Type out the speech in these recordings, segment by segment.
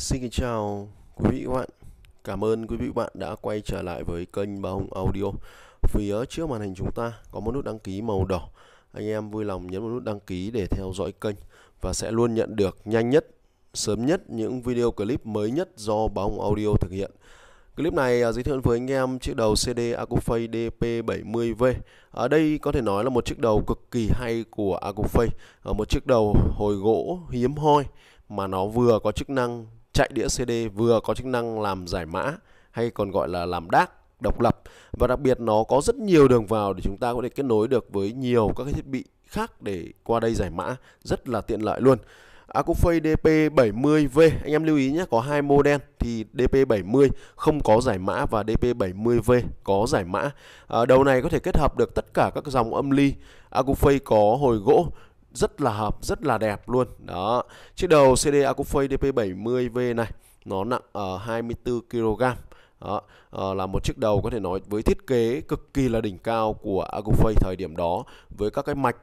Xin kính chào quý vị các bạn Cảm ơn quý vị các bạn đã quay trở lại với kênh Bà Hùng Audio Phía trước màn hình chúng ta có một nút đăng ký màu đỏ Anh em vui lòng nhấn một nút đăng ký để theo dõi kênh Và sẽ luôn nhận được nhanh nhất, sớm nhất những video clip mới nhất do Bà Hùng Audio thực hiện Clip này à, giới thiệu với anh em chiếc đầu CD Acufay DP70V. Ở đây có thể nói là một chiếc đầu cực kỳ hay của Acufay, ờ, một chiếc đầu hồi gỗ hiếm hoi mà nó vừa có chức năng chạy đĩa CD vừa có chức năng làm giải mã hay còn gọi là làm DAC độc lập và đặc biệt nó có rất nhiều đường vào để chúng ta có thể kết nối được với nhiều các cái thiết bị khác để qua đây giải mã rất là tiện lợi luôn. Acufei DP70V anh em lưu ý nhé có hai model thì DP70 không có giải mã và DP70V có giải mã à, đầu này có thể kết hợp được tất cả các dòng âm ly Acufei có hồi gỗ rất là hợp rất là đẹp luôn đó chiếc đầu cd Coffee DP70V này nó nặng ở uh, 24 kg đó, uh, là một chiếc đầu có thể nói với thiết kế cực kỳ là đỉnh cao của Agofay thời điểm đó với các cái mạch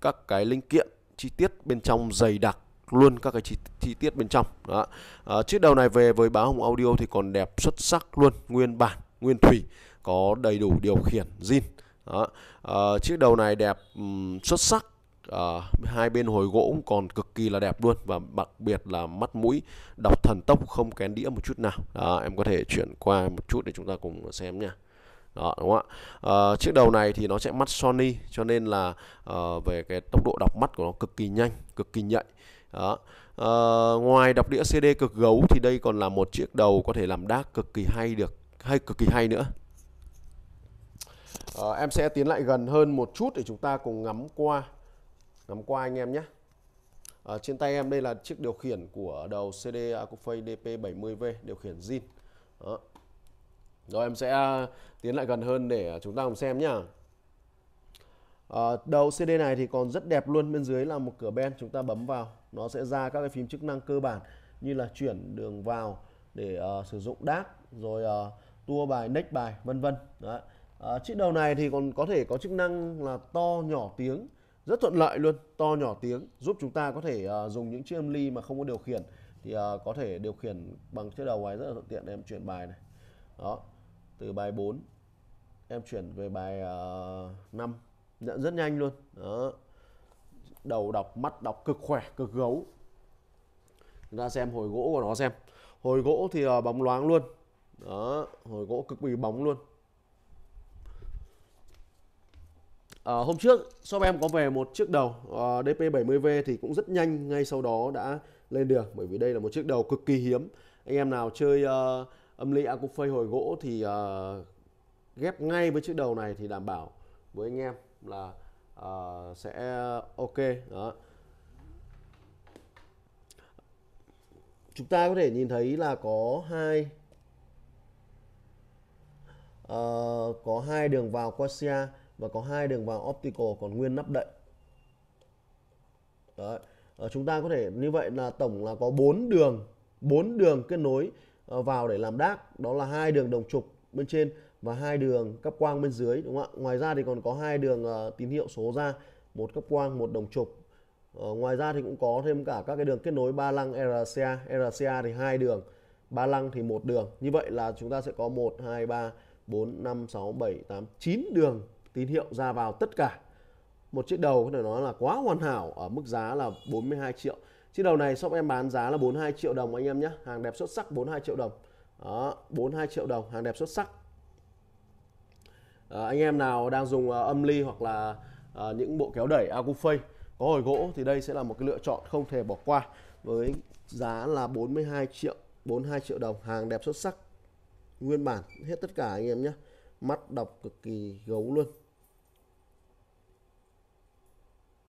các cái linh kiện chi tiết bên trong dày đặc luôn các cái chi, chi tiết bên trong đó. À, chiếc đầu này về với báo hồng audio thì còn đẹp xuất sắc luôn nguyên bản nguyên thủy có đầy đủ điều khiển zin đó. À, chiếc đầu này đẹp um, xuất sắc à, hai bên hồi gỗ cũng còn cực kỳ là đẹp luôn và đặc biệt là mắt mũi đọc thần tốc không kén đĩa một chút nào đó, em có thể chuyển qua một chút để chúng ta cùng xem nha đó đúng không ạ à, chiếc đầu này thì nó sẽ mắt Sony cho nên là à, về cái tốc độ đọc mắt của nó cực kỳ nhanh cực kỳ nhạy đó à, ngoài đọc đĩa CD cực gấu thì đây còn là một chiếc đầu có thể làm đác cực kỳ hay được hay cực kỳ hay nữa à, em sẽ tiến lại gần hơn một chút để chúng ta cùng ngắm qua ngắm qua anh em nhé à, trên tay em đây là chiếc điều khiển của đầu CD Acufei DP70V điều khiển zin đó. rồi em sẽ à, tiến lại gần hơn để chúng ta cùng xem nhá à, đầu CD này thì còn rất đẹp luôn bên dưới là một cửa ben chúng ta bấm vào nó sẽ ra các cái phím chức năng cơ bản như là chuyển đường vào để uh, sử dụng DAC rồi uh, tua bài next bài vân vân đấy À, chiếc đầu này thì còn có thể có chức năng là to nhỏ tiếng rất thuận lợi luôn to nhỏ tiếng giúp chúng ta có thể uh, dùng những chiếc âm ly mà không có điều khiển thì uh, có thể điều khiển bằng chiếc đầu này rất là thuận tiện em chuyển bài này đó từ bài 4 em chuyển về bài uh, 5 nhận rất nhanh luôn đó đầu đọc mắt đọc cực khỏe cực gấu chúng ta xem hồi gỗ của nó xem hồi gỗ thì uh, bóng loáng luôn đó hồi gỗ cực bị bóng luôn À, hôm trước shop em có về một chiếc đầu à, ờ, DP70V thì cũng rất nhanh ngay sau đó đã lên đường bởi vì đây là một chiếc đầu cực kỳ hiếm. Anh em nào chơi uh, âm ly acouphase hồi gỗ thì uh, ghép ngay với chiếc đầu này thì đảm bảo với anh em là uh, sẽ ok đó. Chúng ta có thể nhìn thấy là có hai uh, có hai đường vào quasia và có hai đường vào optical còn nguyên nắp đậy Đấy. À, chúng ta có thể như vậy là tổng là có bốn đường bốn đường kết nối ờ, vào để làm đác đó là hai đường đồng trục bên trên và hai đường cấp quang bên dưới đúng không ạ ngoài ra thì còn có hai đường uh, tín hiệu số ra một cấp quang một đồng trục Ờ, ngoài ra thì cũng có thêm cả các cái đường kết nối ba lăng RCA, RCA thì hai đường, ba lăng thì một đường. Như vậy là chúng ta sẽ có 1 2 3 4 5 6 7 8 9 đường tín hiệu ra vào tất cả một chiếc đầu có thể nói là quá hoàn hảo ở mức giá là 42 triệu chiếc đầu này shop em bán giá là 42 triệu đồng anh em nhé hàng đẹp xuất sắc 42 triệu đồng đó, 42 triệu đồng hàng đẹp xuất sắc à, anh em nào đang dùng à, âm ly hoặc là à, những bộ kéo đẩy Agufay có hồi gỗ thì đây sẽ là một cái lựa chọn không thể bỏ qua với giá là 42 triệu 42 triệu đồng hàng đẹp xuất sắc nguyên bản hết tất cả anh em nhé mắt đọc cực kỳ gấu luôn